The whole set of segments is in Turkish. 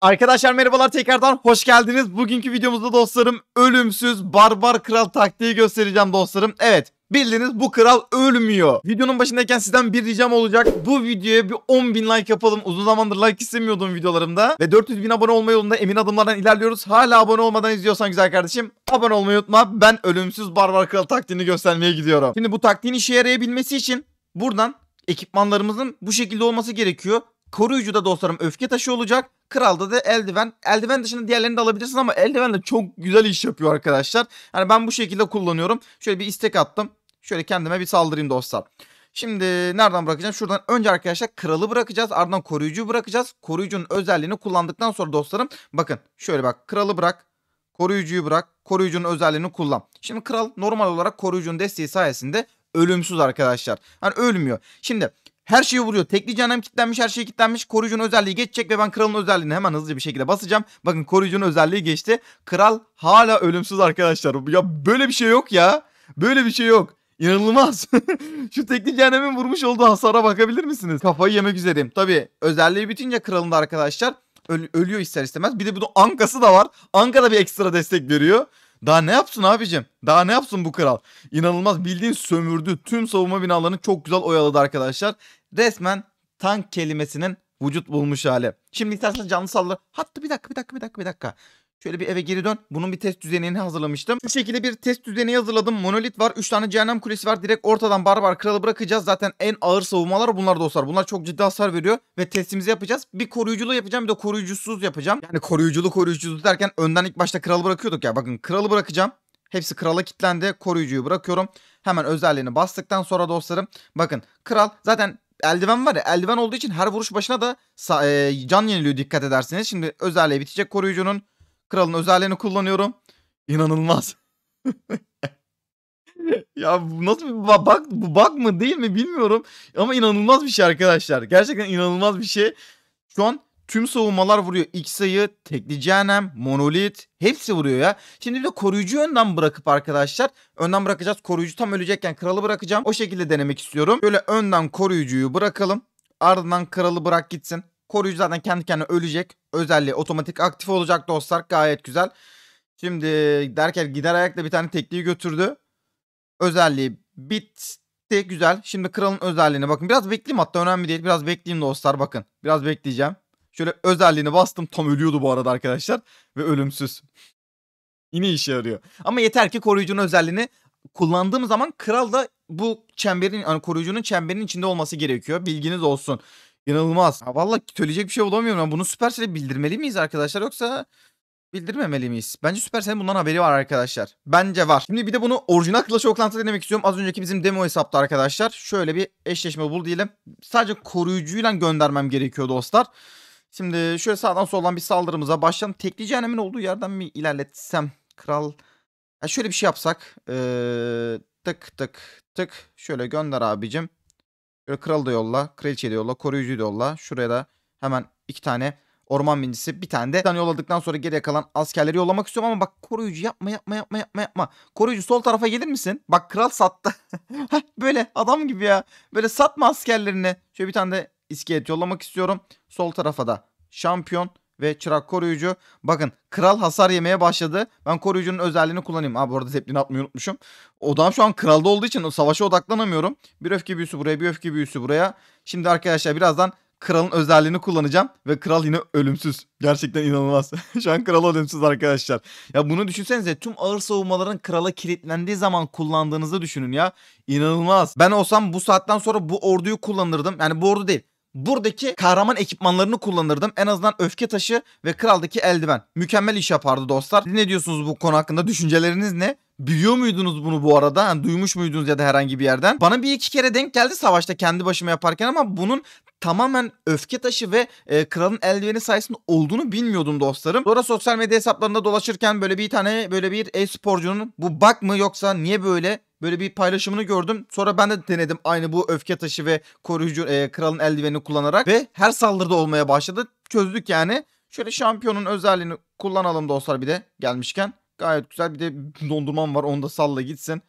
Arkadaşlar merhabalar tekrardan hoş geldiniz. Bugünkü videomuzda dostlarım ölümsüz barbar kral taktiği göstereceğim dostlarım. Evet Bildiğiniz bu kral ölmüyor. Videonun başındayken sizden bir ricam olacak. Bu videoya bir 10.000 like yapalım. Uzun zamandır like istemiyordum videolarımda. Ve 400.000 abone olma yolunda emin adımlardan ilerliyoruz. Hala abone olmadan izliyorsan güzel kardeşim abone olmayı unutma. Ben ölümsüz barbar kral taktiğini göstermeye gidiyorum. Şimdi bu taktiğin işe yarayabilmesi için buradan ekipmanlarımızın bu şekilde olması gerekiyor. Koruyucu da dostlarım öfke taşı olacak. Kralda da eldiven. Eldiven dışında diğerlerini de alabilirsiniz ama eldiven de çok güzel iş yapıyor arkadaşlar. Yani ben bu şekilde kullanıyorum. Şöyle bir istek attım. Şöyle kendime bir saldırayım dostlar. Şimdi nereden bırakacağım? Şuradan önce arkadaşlar kralı bırakacağız. Ardından koruyucu bırakacağız. Koruyucunun özelliğini kullandıktan sonra dostlarım bakın şöyle bak kralı bırak. Koruyucuyu bırak. Koruyucunun özelliğini kullan. Şimdi kral normal olarak koruyucunun desteği sayesinde ölümsüz arkadaşlar. Hani ölmüyor. Şimdi her şeyi vuruyor. Tekli cehennem kilitlenmiş her şey kilitlenmiş. Koruyucunun özelliği geçecek ve ben kralın özelliğini hemen hızlıca bir şekilde basacağım. Bakın koruyucunun özelliği geçti. Kral hala ölümsüz arkadaşlar. Ya böyle bir şey yok ya. Böyle bir şey yok. İnanılmaz. Şu tekli canemin vurmuş olduğu hasara bakabilir misiniz? Kafayı yemek üzereyim. Tabii özelliği bitince kralın da arkadaşlar öl ölüyor ister istemez. Bir de bunun ankası da var. Anka da bir ekstra destek veriyor. Daha ne yapsın abicim? Daha ne yapsın bu kral? İnanılmaz bildiğin sömürdü. Tüm savunma binalarını çok güzel oyaladı arkadaşlar. Resmen tank kelimesinin vücut bulmuş hali. Şimdi istersen canlı salla. Hatta bir dakika bir dakika bir dakika bir dakika. Şöyle bir eve geri dön. Bunun bir test düzenini hazırlamıştım. Bu şekilde bir test düzeni hazırladım. Monolit var. 3 tane cehennem kulesi var. Direkt ortadan barbar kralı bırakacağız. Zaten en ağır savunmalar bunlar dostlar. Bunlar çok ciddi hasar veriyor. Ve testimizi yapacağız. Bir koruyuculu yapacağım bir de koruyucusuz yapacağım. Yani koruyuculu koruyucusuz derken önden ilk başta kralı bırakıyorduk ya. Bakın kralı bırakacağım. Hepsi krala kilitlendi. Koruyucuyu bırakıyorum. Hemen özelliğini bastıktan sonra dostlarım. Bakın kral zaten eldiven var ya eldiven olduğu için her vuruş başına da e, can yeniliyor dikkat ederseniz. Şimdi özelliği bitecek koruyucunun. Kralın özelliğini kullanıyorum. İnanılmaz. ya nasıl bir bak bu bak mı değil mi bilmiyorum ama inanılmaz bir şey arkadaşlar. Gerçekten inanılmaz bir şey. Şu an tüm savunmalar vuruyor. X sayı, tekli cehennem, monolit hepsi vuruyor ya. Şimdi bir de koruyucu önden bırakıp arkadaşlar. Önden bırakacağız. Koruyucu tam ölecekken kralı bırakacağım. O şekilde denemek istiyorum. Böyle önden koruyucuyu bırakalım. Ardından kralı bırak gitsin. Koruyucu zaten kendi kendine ölecek. Özelliği otomatik aktif olacak dostlar. Gayet güzel. Şimdi derken gider ayakla bir tane tekliği götürdü. Özelliği bitti. Güzel. Şimdi kralın özelliğine bakın. Biraz bekleyeyim hatta önemli değil. Biraz bekleyeyim dostlar bakın. Biraz bekleyeceğim. Şöyle özelliğini bastım. Tam ölüyordu bu arada arkadaşlar. Ve ölümsüz. Yine işe yarıyor. Ama yeter ki koruyucunun özelliğini kullandığım zaman kral da bu çemberin yani koruyucunun çemberinin içinde olması gerekiyor. Bilginiz olsun. İnanılmaz. Ha, vallahi söyleyecek bir şey bulamıyorum. Yani bunu Supercell'e bildirmeli miyiz arkadaşlar yoksa bildirmemeli miyiz? Bence Supercell'in bundan haberi var arkadaşlar. Bence var. Şimdi bir de bunu orijinal Clash Oakland'da denemek istiyorum. Az önceki bizim demo hesapta arkadaşlar. Şöyle bir eşleşme bul diyelim. Sadece koruyucuyla göndermem gerekiyor dostlar. Şimdi şöyle sağdan soldan bir saldırımıza başlayalım. Tekli cehennemin olduğu yerden bir ilerletsem. Kral. Ya şöyle bir şey yapsak. Ee, tık tık tık. Şöyle gönder abicim. Böyle kralı da yolla, kraliçeyi de yolla, koruyucuyu da yolla. Şuraya da hemen iki tane orman bincisi bir tane de tane yolladıktan sonra geriye kalan askerleri yollamak istiyorum ama bak koruyucu yapma yapma yapma yapma yapma. Koruyucu sol tarafa gelir misin? Bak kral sattı. böyle adam gibi ya. Böyle satma askerlerini. Şöyle bir tane de iskelet yollamak istiyorum. Sol tarafa da şampiyon ve çırak koruyucu. Bakın kral hasar yemeye başladı. Ben koruyucunun özelliğini kullanayım. Abi bu arada zeplini atmayı unutmuşum. Odam şu an kralda olduğu için savaşa odaklanamıyorum. Bir öfke büyüsü buraya bir öfke büyüsü buraya. Şimdi arkadaşlar birazdan kralın özelliğini kullanacağım ve kral yine ölümsüz. Gerçekten inanılmaz. Şu an kral ölümsüz arkadaşlar. Ya bunu düşünsenize tüm ağır savunmaların krala kilitlendiği zaman kullandığınızı düşünün ya. İnanılmaz. Ben olsam bu saatten sonra bu orduyu kullanırdım. Yani bu ordu değil buradaki kahraman ekipmanlarını kullanırdım. En azından öfke taşı ve kraldaki eldiven. Mükemmel iş yapardı dostlar. Ne diyorsunuz bu konu hakkında? Düşünceleriniz ne? Biliyor muydunuz bunu bu arada? Yani duymuş muydunuz ya da herhangi bir yerden? Bana bir iki kere denk geldi savaşta kendi başıma yaparken ama bunun tamamen öfke taşı ve e, kralın eldiveni sayesinde olduğunu bilmiyordum dostlarım. Sonra sosyal medya hesaplarında dolaşırken böyle bir tane böyle bir e-sporcunun bu bak mı yoksa niye böyle böyle bir paylaşımını gördüm. Sonra ben de denedim aynı bu öfke taşı ve koruyucu e, kralın eldivenini kullanarak ve her saldırıda olmaya başladı. Çözdük yani. Şöyle şampiyonun özelliğini kullanalım dostlar bir de gelmişken. Gayet güzel bir de dondurmam var onu da salla gitsin.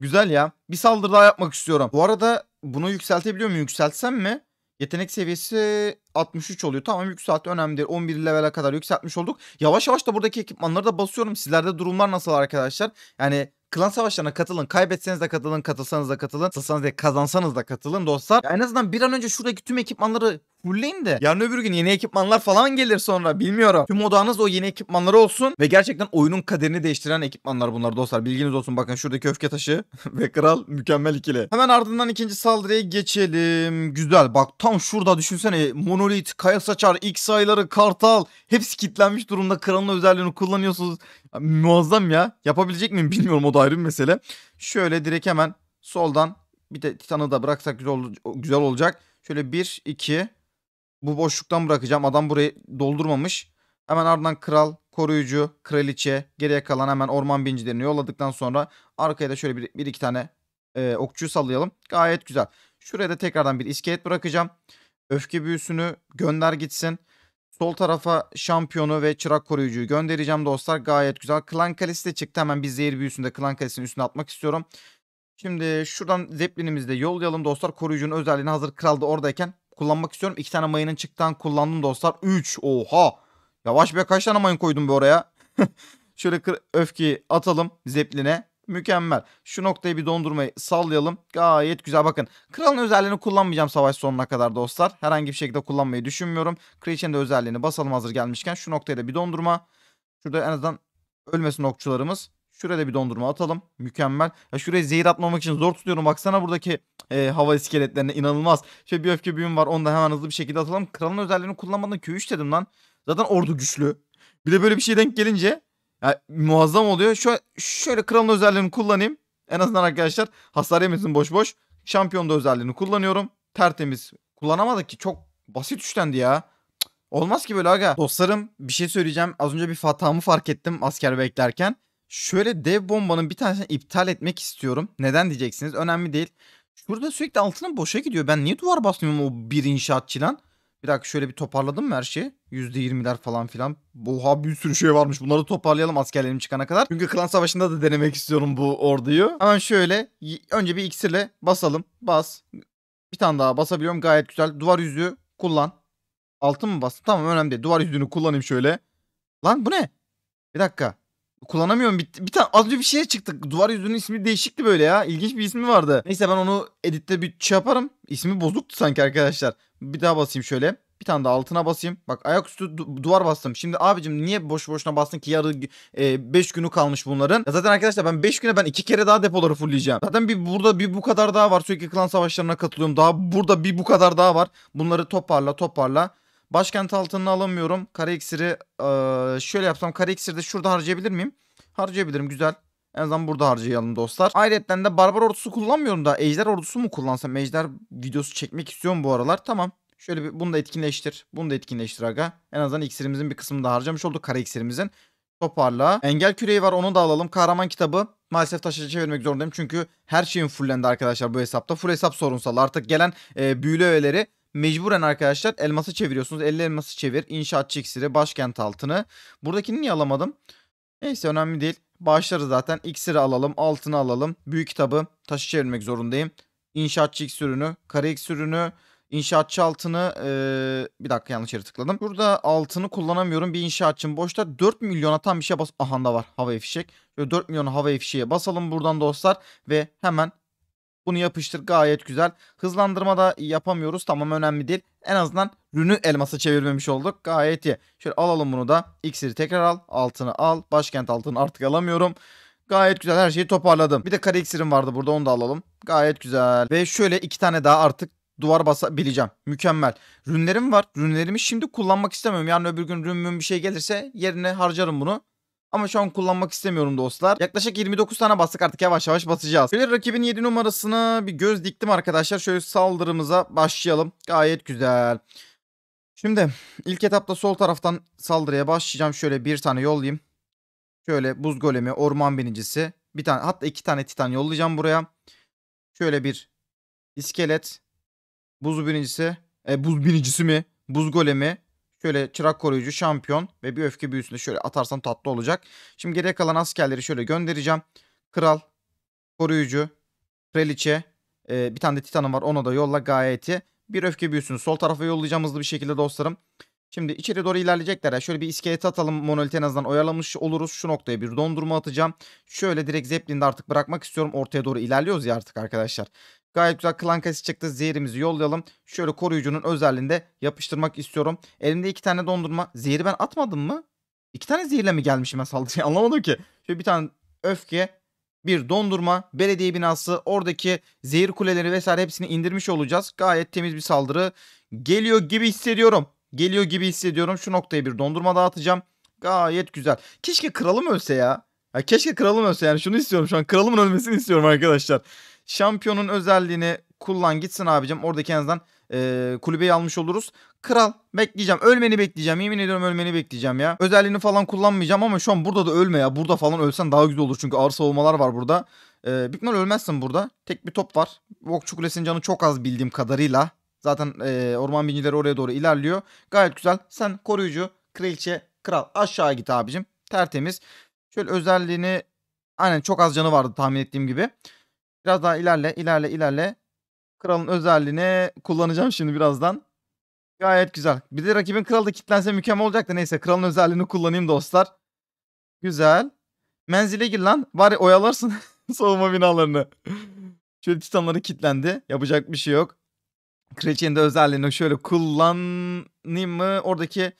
Güzel ya. Bir saldırı daha yapmak istiyorum. Bu arada bunu yükseltebiliyor muyum? Yükseltsem mi? Yetenek seviyesi 63 oluyor. Tamam yükseltti önemli değil. 11 levele kadar yükseltmiş olduk. Yavaş yavaş da buradaki ekipmanları da basıyorum. Sizlerde durumlar nasıl arkadaşlar? Yani Klan savaşlarına katılın. Kaybetseniz de katılın, katılsanız da katılın, satsanız da kazansanız da katılın dostlar. Ya en azından bir an önce şuradaki tüm ekipmanları fullleyin de yarın öbür gün yeni ekipmanlar falan gelir sonra bilmiyorum. Tüm odağınız o yeni ekipmanları olsun ve gerçekten oyunun kaderini değiştiren ekipmanlar bunlar dostlar. Bilginiz olsun bakın şuradaki öfke taşı ve kral mükemmel ikili. Hemen ardından ikinci saldırıya geçelim. Güzel bak tam şurada düşünsene monolit, kaya saçar, x sayıları, kartal hepsi kitlenmiş durumda kralın özelliğini kullanıyorsunuz. Ya, muazzam ya. Yapabilecek miyim bilmiyorum o ayrı bir mesele. Şöyle direkt hemen soldan bir de Titan'ı da bıraksak güzel, güzel olacak. Şöyle 1, 2. Bu boşluktan bırakacağım. Adam burayı doldurmamış. Hemen ardından kral, koruyucu, kraliçe, geriye kalan hemen orman bincilerini yolladıktan sonra arkaya da şöyle bir, bir iki tane e, okçuyu sallayalım. Gayet güzel. Şuraya da tekrardan bir iskelet bırakacağım. Öfke büyüsünü gönder gitsin. Sol tarafa şampiyonu ve çırak koruyucuyu göndereceğim dostlar. Gayet güzel. Klan kalesi de çıktı. Hemen bir zehir büyüsünde klan kalesinin üstüne atmak istiyorum. Şimdi şuradan zeplinimizi de yollayalım dostlar. Koruyucunun özelliğini hazır kralda oradayken kullanmak istiyorum. İki tane mayının çıktan kullandım dostlar. Üç. Oha. Yavaş be kaç tane mayın koydum bu oraya. Şöyle öfkeyi atalım zepline mükemmel. Şu noktayı bir dondurmayı sallayalım. Gayet güzel. Bakın kralın özelliğini kullanmayacağım savaş sonuna kadar dostlar. Herhangi bir şekilde kullanmayı düşünmüyorum. Kraliçenin de özelliğini basalım hazır gelmişken. Şu noktaya da bir dondurma. Şurada en azından ölmesin okçularımız. Şuraya da bir dondurma atalım. Mükemmel. Ya şurayı zehir atmamak için zor tutuyorum. Baksana buradaki e, hava iskeletlerine inanılmaz. Şöyle bir öfke büyüm var. Onu da hemen hızlı bir şekilde atalım. Kralın özelliğini kullanmadan Q3 dedim lan. Zaten ordu güçlü. Bir de böyle bir şey denk gelince yani muazzam oluyor. Şöyle, şöyle kralın özelliğini kullanayım. En azından arkadaşlar hasar yemesin boş boş. Şampiyon da özelliğini kullanıyorum. Tertemiz. Kullanamadık ki çok basit üçlendi ya. Olmaz ki böyle aga. Dostlarım bir şey söyleyeceğim. Az önce bir fatamı fark ettim asker beklerken. Şöyle dev bombanın bir tanesini iptal etmek istiyorum. Neden diyeceksiniz önemli değil. Şurada sürekli altının boşa gidiyor. Ben niye duvar basmıyorum o bir inşaatçıdan? Bir dakika şöyle bir toparladım mı her şeyi? yirmiler falan filan. Oha bir sürü şey varmış. Bunları toparlayalım askerlerim çıkana kadar. Çünkü klan savaşında da denemek istiyorum bu orduyu. Hemen şöyle önce bir iksirle basalım. Bas. Bir tane daha basabiliyorum gayet güzel. Duvar yüzüğü kullan. Altın mı bastın? Tamam önemli değil. Duvar yüzüğünü kullanayım şöyle. Lan bu ne? Bir dakika. Kullanamıyorum. Bir, bir tane az önce bir şeye çıktık. Duvar yüzünün ismi değişikti böyle ya. İlginç bir ismi vardı. Neyse ben onu editte bir şey yaparım. İsmi bozuktu sanki arkadaşlar. Bir daha basayım şöyle. Bir tane daha altına basayım. Bak ayaküstü duvar bastım. Şimdi abicim niye boş boşuna bastın ki yarı 5 e, beş günü kalmış bunların. Ya zaten arkadaşlar ben 5 güne ben 2 kere daha depoları fullleyeceğim. Zaten bir burada bir bu kadar daha var. Sürekli klan savaşlarına katılıyorum. Daha burada bir bu kadar daha var. Bunları toparla toparla. Başkent altını alamıyorum. Kare iksiri e, şöyle yapsam kare iksiri de şurada harcayabilir miyim? Harcayabilirim güzel. En azından burada harcayalım dostlar. Ayrıca de barbar ordusu kullanmıyorum da ejder ordusu mu kullansam? Ejder videosu çekmek istiyorum bu aralar. Tamam. Şöyle bir bunu da etkinleştir. Bunu da etkinleştir aga. En azından iksirimizin bir kısmını da harcamış olduk. Kare iksirimizin. Toparla. Engel küreği var onu da alalım. Kahraman kitabı maalesef taşa çevirmek zorundayım. Çünkü her şeyin fullendi arkadaşlar bu hesapta. Full hesap sorunsal. Artık gelen e, büyülü öğeleri mecburen arkadaşlar elması çeviriyorsunuz. 50 elması çevir. İnşaatçı iksiri, başkent altını. Buradakini niye alamadım? Neyse önemli değil. başları zaten iksiri alalım, altını alalım. Büyük kitabı taşı çevirmek zorundayım. İnşaatçı iksirini, kare iksirini, İnşaatçı altını ee, bir dakika yanlış yere tıkladım. Burada altını kullanamıyorum. Bir inşaatçım boşta 4 milyona tam bir şey bas. Aha da var havai fişek. 4 milyon havai fişeğe basalım buradan dostlar. Ve hemen bunu yapıştır gayet güzel. Hızlandırma da yapamıyoruz tamam önemli değil. En azından rünü elmasa çevirmemiş olduk. Gayet iyi. Şöyle alalım bunu da. İksiri tekrar al. Altını al. Başkent altını artık alamıyorum. Gayet güzel her şeyi toparladım. Bir de kare iksirim vardı burada onu da alalım. Gayet güzel. Ve şöyle iki tane daha artık duvar basabileceğim. Mükemmel. Rünlerim var. Rünlerimi şimdi kullanmak istemiyorum. Yarın öbür gün rünmün bir şey gelirse yerine harcarım bunu. Ama şu an kullanmak istemiyorum dostlar. Yaklaşık 29 tane bastık artık yavaş yavaş basacağız. Şöyle rakibin 7 numarasına bir göz diktim arkadaşlar. Şöyle saldırımıza başlayalım. Gayet güzel. Şimdi ilk etapta sol taraftan saldırıya başlayacağım. Şöyle bir tane yollayayım. Şöyle buz golemi, orman binicisi. Bir tane hatta iki tane titan yollayacağım buraya. Şöyle bir iskelet. Buz binicisi. E, buz binicisi mi? Buz golemi. Şöyle çırak koruyucu şampiyon ve bir öfke büyüsünü şöyle atarsan tatlı olacak. Şimdi geriye kalan askerleri şöyle göndereceğim. Kral, koruyucu, kraliçe, e, bir tane de titanım var ona da yolla gayeti. Bir öfke büyüsünü sol tarafa yollayacağım hızlı bir şekilde dostlarım. Şimdi içeri doğru ilerleyecekler. Şöyle bir iskelet atalım. Monolith en azından oyalamış oluruz. Şu noktaya bir dondurma atacağım. Şöyle direkt Zeppelin'de artık bırakmak istiyorum. Ortaya doğru ilerliyoruz ya artık arkadaşlar. Gayet güzel klan kasesi çıktı. zehrimizi yollayalım. Şöyle koruyucunun özelliğinde yapıştırmak istiyorum. Elimde iki tane dondurma. Zehri ben atmadım mı? İki tane zehirle mi gelmişim ben saldırıya? Anlamadım ki. Şöyle bir tane öfke, bir dondurma, belediye binası, oradaki zehir kuleleri vesaire hepsini indirmiş olacağız. Gayet temiz bir saldırı geliyor gibi hissediyorum. Geliyor gibi hissediyorum. Şu noktaya bir dondurma dağıtacağım. Gayet güzel. Keşke kralım ölse ya. ya keşke kralım ölse yani şunu istiyorum şu an. Kralımın ölmesini istiyorum arkadaşlar. Şampiyonun özelliğini kullan gitsin abicim. Oradaki en azından e, kulübeyi almış oluruz. Kral bekleyeceğim. Ölmeni bekleyeceğim. Yemin ediyorum ölmeni bekleyeceğim ya. Özelliğini falan kullanmayacağım ama şu an burada da ölme ya. Burada falan ölsen daha güzel olur. Çünkü ağır savunmalar var burada. E, Bigman ölmezsin burada. Tek bir top var. Bokçu Kulesi'nin canı çok az bildiğim kadarıyla. Zaten e, orman bincileri oraya doğru ilerliyor. Gayet güzel. Sen koruyucu, kraliçe, kral aşağı git abicim. Tertemiz. Şöyle özelliğini aynen çok az canı vardı tahmin ettiğim gibi. Biraz daha ilerle, ilerle, ilerle. Kralın özelliğini kullanacağım şimdi birazdan. Gayet güzel. Bir de rakibin kralı da kilitlense mükemmel olacak da neyse. Kralın özelliğini kullanayım dostlar. Güzel. Menzile gir lan. Bari oyalarsın savunma binalarını. Şöyle titanları kilitlendi. Yapacak bir şey yok. Kraliçenin de özelliğini şöyle kullanayım mı? Oradaki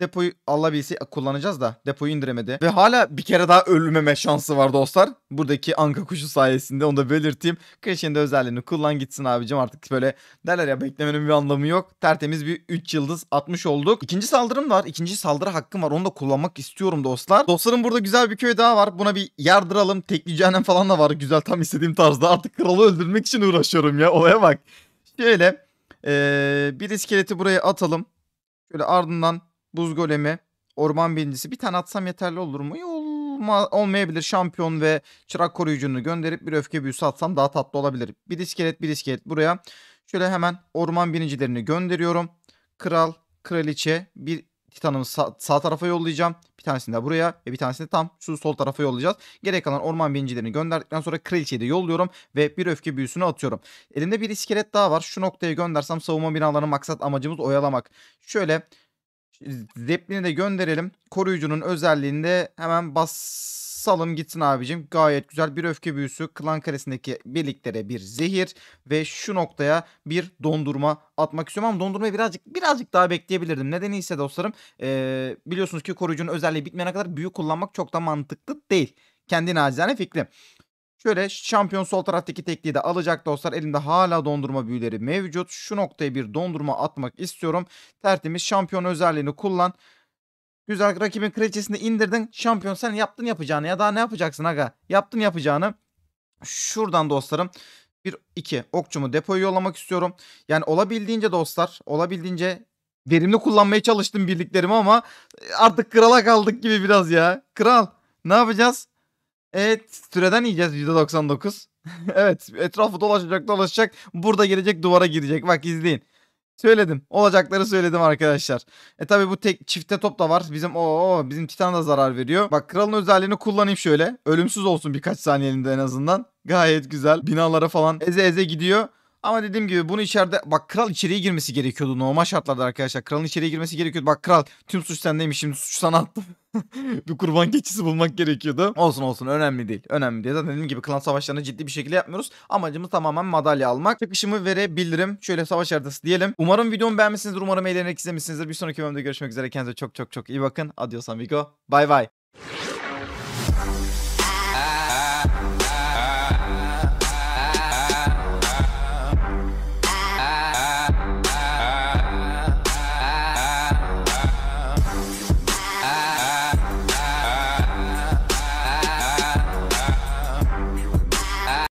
depoyu alabilse kullanacağız da depoyu indiremedi. Ve hala bir kere daha ölmeme şansı var dostlar. Buradaki anka kuşu sayesinde onu da belirteyim. Crescendo özelliğini kullan gitsin abicim artık böyle derler ya beklemenin bir anlamı yok. Tertemiz bir 3 yıldız atmış olduk. İkinci saldırım var. İkinci saldırı hakkım var. Onu da kullanmak istiyorum dostlar. Dostlarım burada güzel bir köy daha var. Buna bir yardıralım. Tekli cehennem falan da var. Güzel tam istediğim tarzda. Artık kralı öldürmek için uğraşıyorum ya. Olaya bak. Şöyle ee, bir iskeleti buraya atalım. böyle ardından buz golemi, orman birincisi bir tane atsam yeterli olur mu? Olma, olmayabilir. Şampiyon ve çırak koruyucunu gönderip bir öfke büyüsü atsam daha tatlı olabilir. Bir iskelet bir iskelet buraya. Şöyle hemen orman birincilerini gönderiyorum. Kral, kraliçe, bir Titan'ımı sağ, sağ tarafa yollayacağım. Bir tanesini de buraya ve bir tanesini de tam şu sol tarafa yollayacağız. Gerek kalan orman bincilerini gönderdikten sonra kraliçeyi de yolluyorum ve bir öfke büyüsünü atıyorum. Elimde bir iskelet daha var. Şu noktaya göndersem savunma binalarını maksat amacımız oyalamak. Şöyle Zeppelin'i de gönderelim. Koruyucunun özelliğinde hemen basalım gitsin abicim. Gayet güzel bir öfke büyüsü. Klan karesindeki birliklere bir zehir ve şu noktaya bir dondurma atmak istiyorum ama dondurmayı birazcık birazcık daha bekleyebilirdim. Nedeni ise dostlarım ee, biliyorsunuz ki koruyucunun özelliği bitmeyene kadar büyü kullanmak çok da mantıklı değil. Kendi nacizane fikrim. Şöyle şampiyon sol taraftaki tekliği de alacak dostlar. Elimde hala dondurma büyüleri mevcut. Şu noktaya bir dondurma atmak istiyorum. Tertemiz şampiyon özelliğini kullan. Güzel rakibin kraliçesini indirdin. Şampiyon sen yaptın yapacağını ya daha ne yapacaksın aga? Yaptın yapacağını. Şuradan dostlarım bir iki okçumu depoya yollamak istiyorum. Yani olabildiğince dostlar olabildiğince verimli kullanmaya çalıştım birliklerimi ama artık krala kaldık gibi biraz ya. Kral ne yapacağız? Evet süreden yiyeceğiz %99. evet etrafı dolaşacak dolaşacak. Burada gelecek duvara girecek. Bak izleyin. Söyledim. Olacakları söyledim arkadaşlar. E tabi bu tek çifte top da var. Bizim o bizim Titan da zarar veriyor. Bak kralın özelliğini kullanayım şöyle. Ölümsüz olsun birkaç saniyelinde en azından. Gayet güzel. Binalara falan eze eze gidiyor. Ama dediğim gibi bunu içeride bak kral içeriye girmesi gerekiyordu normal şartlarda arkadaşlar. Kralın içeriye girmesi gerekiyordu. Bak kral tüm suç sendeymiş şimdi suç sana attım. bir kurban keçisi bulmak gerekiyordu. Olsun olsun önemli değil. Önemli değil. Zaten dediğim gibi klan savaşlarını ciddi bir şekilde yapmıyoruz. Amacımız tamamen madalya almak. Çıkışımı verebilirim. Şöyle savaş haritası diyelim. Umarım videomu beğenmişsinizdir. Umarım eğlenerek izlemişsinizdir. Bir sonraki bölümde görüşmek üzere. Kendinize çok çok çok iyi bakın. Adios amigo. bye bye